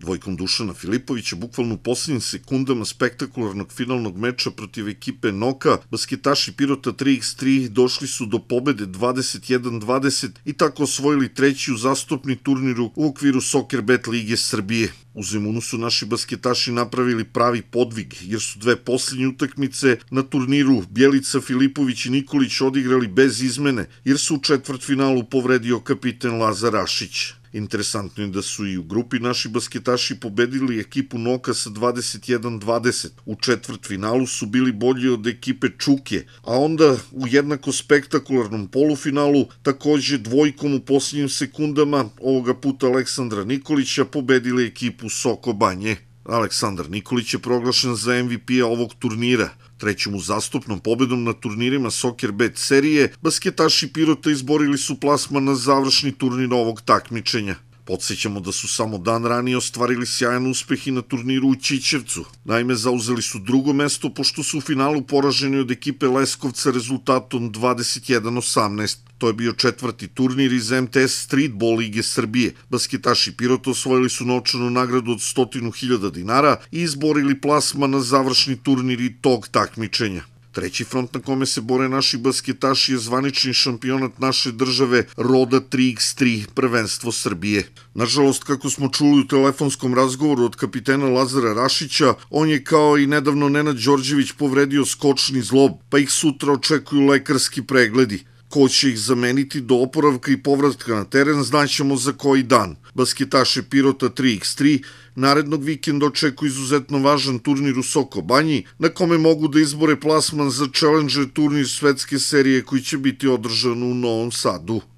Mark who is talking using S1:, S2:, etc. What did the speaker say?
S1: Dvojkom Dušana Filipovića, bukvalno u poslednjim sekundama spektakularnog finalnog meča protiv ekipe Noka, basketaši Pirota 3x3 došli su do pobede 21-20 i tako osvojili treći zastupni turniru u okviru Soccer Bet Lige Srbije. U Zemunu su naši basketaši napravili pravi podvig, jer su dve poslednje utakmice na turniru Bjelica, Filipović i Nikolić odigrali bez izmene, jer su u četvrtfinalu povredio kapiten Lazar Ašić. Interesantno je da su i u grupi naši basketaši pobedili ekipu Noka sa 21-20. U četvrtfinalu su bili bolji od ekipe Čuke, a onda u jednako spektakularnom polufinalu takođe dvojkom u posljednjim sekundama ovoga puta Aleksandra Nikolića pobedili ekipu Soko Banje. Aleksandar Nikolić je proglašen za MVP-a ovog turnira – Trećom uzastopnom pobedom na turnirima Soccer Bet serije, basketaši Pirota izborili su plasma na završni turnir ovog takmičenja. Podsećamo da su samo dan ranije ostvarili sjajan uspeh i na turniru u Čičevcu. Naime, zauzeli su drugo mesto pošto su u finalu poraženi od ekipe Leskovca rezultatom 21-18. To je bio četvrti turnir iz MTS Streetball Lige Srbije. Basketaši Pirot osvojili su novčanu nagradu od 100.000 dinara i izborili plasma na završni turnir i tog takmičenja. Treći front na kome se bore naši basketaši je zvanični šampionat naše države Roda 3x3, prvenstvo Srbije. Nažalost, kako smo čuli u telefonskom razgovoru od kapitena Lazara Rašića, on je kao i nedavno Nenad Đorđević povredio skočni zlob, pa ih sutra očekuju lekarski pregledi. Ko će ih zameniti do oporavka i povratka na teren znaćemo za koji dan. Basketaše Pirota 3x3 narednog vikenda očekuje izuzetno važan turnir u Soko Banji, na kome mogu da izbore plasman za Challenger turnir svetske serije koji će biti održan u Novom Sadu.